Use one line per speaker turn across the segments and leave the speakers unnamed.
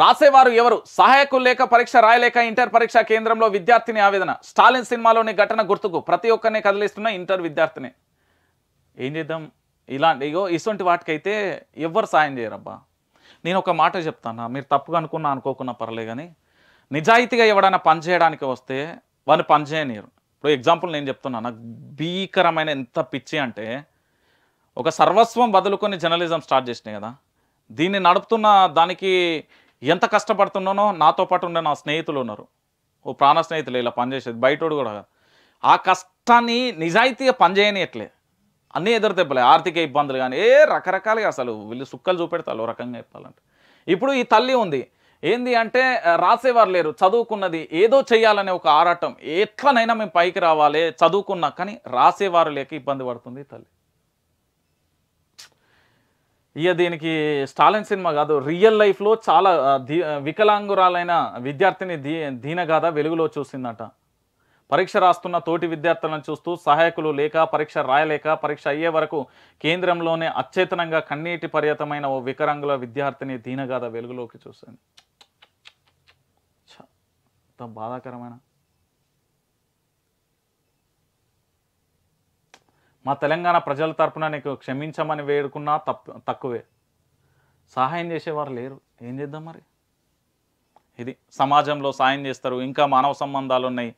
రాసేవారు ఎవరు సహాయకులు లేక పరీక్ష రాయలేక ఇంటర్ పరీక్ష కేంద్రంలో విద్యార్థిని ఆవేదన స్టాలిన్ సినిమాలోని ఘటన గుర్తుకు ప్రతి ఒక్కరిని కదిలిస్తున్న ఇంటర్ విద్యార్థిని ఏం చేద్దాం ఇలాంటి ఇగో ఇటువంటి వాటికైతే ఎవ్వరు సాయం చేయరబ్బా నేను ఒక మాట చెప్తాను మీరు తప్పుగా అనుకున్నా అనుకోకున్నా పర్లే కానీ నిజాయితీగా ఎవడైనా పని చేయడానికి వస్తే వాళ్ళు పని చేయనియరు ఇప్పుడు ఎగ్జాంపుల్ నేను చెప్తున్నా నాకు భీకరమైన ఎంత పిచ్చి అంటే ఒక సర్వస్వం బదులుకొని జర్నలిజం స్టార్ట్ చేసినాయి కదా దీన్ని నడుపుతున్న దానికి ఎంత కష్టపడుతున్నానో నాతో పాటు ఉండే నా స్నేహితులు ఉన్నారు ఓ ప్రాణ స్నేహితులు ఇలా పనిచేసేది బయటోడు కూడా ఆ కష్టాన్ని నిజాయితీగా పనిచేయనియట్లే అన్నీ ఎదురు దెబ్బలే ఆర్థిక ఇబ్బందులు కానీ ఏ రకరకాలుగా అసలు వీళ్ళు సుక్కలు చూపెడతారు రకంగా చెప్పాలంటే ఇప్పుడు ఈ తల్లి ఉంది ఏంది అంటే రాసేవారు లేరు చదువుకున్నది ఏదో చేయాలనే ఒక ఆరాటం ఎట్లనైనా మేము పైకి రావాలి చదువుకున్నా కానీ రాసేవారు లేక ఇబ్బంది పడుతుంది తల్లి ఇక దీనికి స్టాలిన్ సినిమా కాదు రియల్ లైఫ్లో చాలా వికలాంగురాలైన విద్యార్థిని దీ దీనగాథ వెలుగులో చూసిందట పరీక్ష రాస్తున్న తోటి విద్యార్థులను చూస్తూ సహాయకులు లేక పరీక్ష రాయలేక పరీక్ష అయ్యే వరకు కేంద్రంలోనే అచేతనంగా కన్నీటి పర్యతమైన ఓ వికలాంగుల విద్యార్థిని దీనగాథ వెలుగులోకి చూసింది బాధాకరమైన మా తెలంగాణ ప్రజల తరపున నీకు క్షమించమని వేడుకున్నా తప్పు తక్కువే సహాయం చేసేవారు లేరు ఏం చేద్దాం మరి ఇది సమాజంలో సాయం చేస్తారు ఇంకా మానవ సంబంధాలు ఉన్నాయి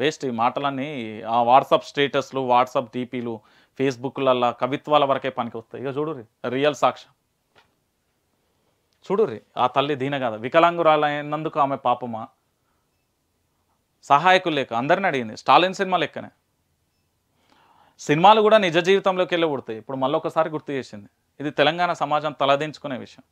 వేస్ట్ ఈ మాటలన్నీ ఆ వాట్సాప్ స్టేటస్లు వాట్సాప్ డీపీలు ఫేస్బుక్లల్లా కవిత్వాల వరకే పనికి వస్తాయి ఇక చూడు రియల్ సాక్ష్యం చూడుర్రి ఆ తల్లి దీన కాదు వికలాంగురాలైనందుకు ఆమె పాపమా సహాయకులు లేక అందరిని అడిగింది స్టాలిన్ సినిమా లెక్కనే సినిమాలు కూడా నిజ జీవితంలోకి వెళ్ళబడుతాయి ఇప్పుడు మళ్ళీ ఒకసారి గుర్తు చేసింది ఇది తెలంగాణ సమాజం తలదించుకునే విషయం